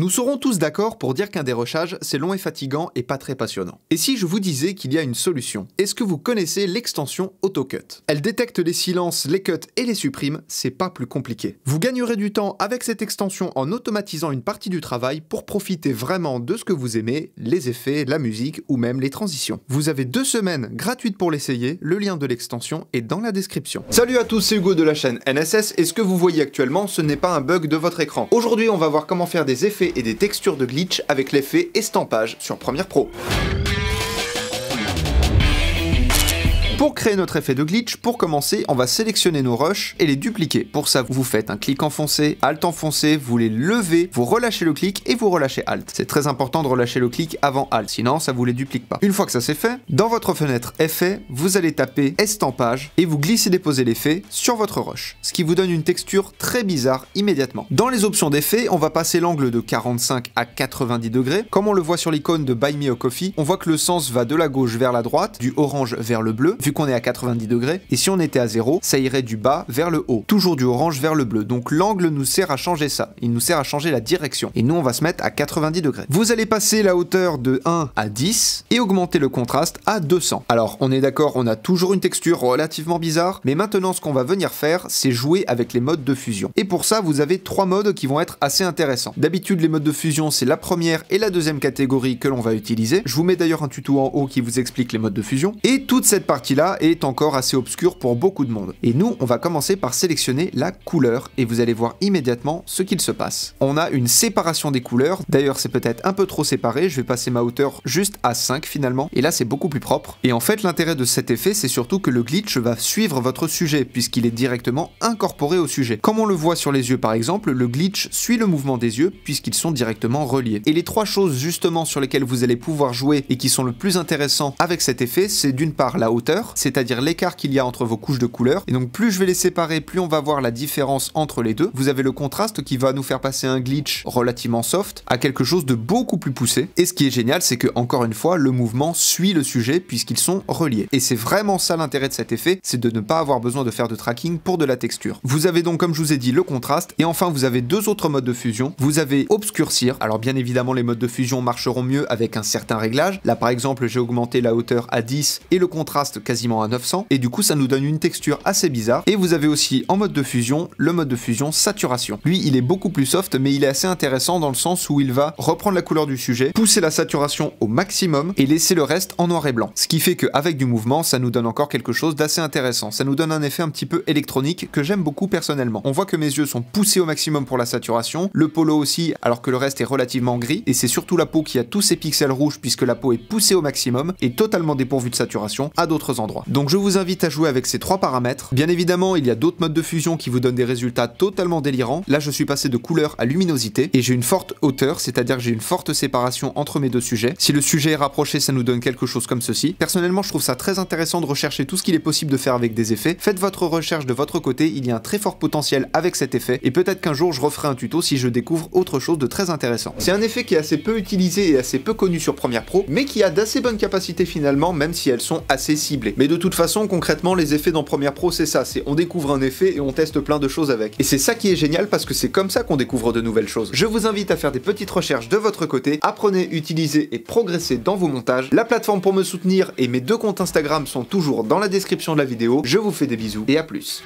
Nous serons tous d'accord pour dire qu'un dérochage, c'est long et fatigant et pas très passionnant. Et si je vous disais qu'il y a une solution Est-ce que vous connaissez l'extension AutoCut Elle détecte les silences, les cuts et les supprime, c'est pas plus compliqué. Vous gagnerez du temps avec cette extension en automatisant une partie du travail pour profiter vraiment de ce que vous aimez, les effets, la musique ou même les transitions. Vous avez deux semaines gratuites pour l'essayer, le lien de l'extension est dans la description. Salut à tous, c'est Hugo de la chaîne NSS et ce que vous voyez actuellement, ce n'est pas un bug de votre écran. Aujourd'hui, on va voir comment faire des effets et des textures de glitch avec l'effet estampage sur Premiere Pro. Pour créer notre effet de glitch, pour commencer, on va sélectionner nos rushs et les dupliquer. Pour ça, vous faites un clic enfoncé, Alt enfoncé, vous les levez, vous relâchez le clic et vous relâchez Alt. C'est très important de relâcher le clic avant Alt, sinon ça vous les duplique pas. Une fois que ça c'est fait, dans votre fenêtre effet, vous allez taper estampage et vous glissez déposer l'effet sur votre rush, ce qui vous donne une texture très bizarre immédiatement. Dans les options d'effet, on va passer l'angle de 45 à 90 degrés. Comme on le voit sur l'icône de Buy Me a Coffee, on voit que le sens va de la gauche vers la droite, du orange vers le bleu qu'on est à 90 degrés. Et si on était à 0, ça irait du bas vers le haut, toujours du orange vers le bleu. Donc l'angle nous sert à changer ça, il nous sert à changer la direction. Et nous, on va se mettre à 90 degrés. Vous allez passer la hauteur de 1 à 10 et augmenter le contraste à 200. Alors, on est d'accord, on a toujours une texture relativement bizarre, mais maintenant, ce qu'on va venir faire, c'est jouer avec les modes de fusion. Et pour ça, vous avez trois modes qui vont être assez intéressants. D'habitude, les modes de fusion, c'est la première et la deuxième catégorie que l'on va utiliser. Je vous mets d'ailleurs un tuto en haut qui vous explique les modes de fusion. Et toute cette partie-là, est encore assez obscur pour beaucoup de monde. Et nous, on va commencer par sélectionner la couleur et vous allez voir immédiatement ce qu'il se passe. On a une séparation des couleurs, d'ailleurs c'est peut-être un peu trop séparé, je vais passer ma hauteur juste à 5 finalement, et là c'est beaucoup plus propre. Et en fait l'intérêt de cet effet c'est surtout que le glitch va suivre votre sujet puisqu'il est directement incorporé au sujet. Comme on le voit sur les yeux par exemple, le glitch suit le mouvement des yeux puisqu'ils sont directement reliés. Et les trois choses justement sur lesquelles vous allez pouvoir jouer et qui sont le plus intéressant avec cet effet, c'est d'une part la hauteur, c'est-à-dire l'écart qu'il y a entre vos couches de couleurs. Et donc plus je vais les séparer, plus on va voir la différence entre les deux. Vous avez le contraste qui va nous faire passer un glitch relativement soft à quelque chose de beaucoup plus poussé. Et ce qui est génial, c'est que encore une fois, le mouvement suit le sujet puisqu'ils sont reliés. Et c'est vraiment ça l'intérêt de cet effet, c'est de ne pas avoir besoin de faire de tracking pour de la texture. Vous avez donc, comme je vous ai dit, le contraste. Et enfin, vous avez deux autres modes de fusion. Vous avez obscurcir. Alors bien évidemment, les modes de fusion marcheront mieux avec un certain réglage. Là, par exemple, j'ai augmenté la hauteur à 10 et le contraste quasi à 900 et du coup ça nous donne une texture assez bizarre et vous avez aussi en mode de fusion le mode de fusion saturation. Lui il est beaucoup plus soft mais il est assez intéressant dans le sens où il va reprendre la couleur du sujet, pousser la saturation au maximum et laisser le reste en noir et blanc. Ce qui fait qu'avec du mouvement ça nous donne encore quelque chose d'assez intéressant. Ça nous donne un effet un petit peu électronique que j'aime beaucoup personnellement. On voit que mes yeux sont poussés au maximum pour la saturation, le polo aussi alors que le reste est relativement gris et c'est surtout la peau qui a tous ces pixels rouges puisque la peau est poussée au maximum et totalement dépourvue de saturation à d'autres endroits donc je vous invite à jouer avec ces trois paramètres. Bien évidemment, il y a d'autres modes de fusion qui vous donnent des résultats totalement délirants. Là, je suis passé de couleur à luminosité et j'ai une forte hauteur, c'est-à-dire j'ai une forte séparation entre mes deux sujets. Si le sujet est rapproché, ça nous donne quelque chose comme ceci. Personnellement, je trouve ça très intéressant de rechercher tout ce qu'il est possible de faire avec des effets. Faites votre recherche de votre côté, il y a un très fort potentiel avec cet effet et peut-être qu'un jour je referai un tuto si je découvre autre chose de très intéressant. C'est un effet qui est assez peu utilisé et assez peu connu sur Premiere Pro, mais qui a d'assez bonnes capacités finalement, même si elles sont assez ciblées. Mais de toute façon, concrètement, les effets dans Premiere Pro, c'est ça, c'est on découvre un effet et on teste plein de choses avec. Et c'est ça qui est génial parce que c'est comme ça qu'on découvre de nouvelles choses. Je vous invite à faire des petites recherches de votre côté, apprenez, utilisez et progressez dans vos montages. La plateforme pour me soutenir et mes deux comptes Instagram sont toujours dans la description de la vidéo. Je vous fais des bisous et à plus.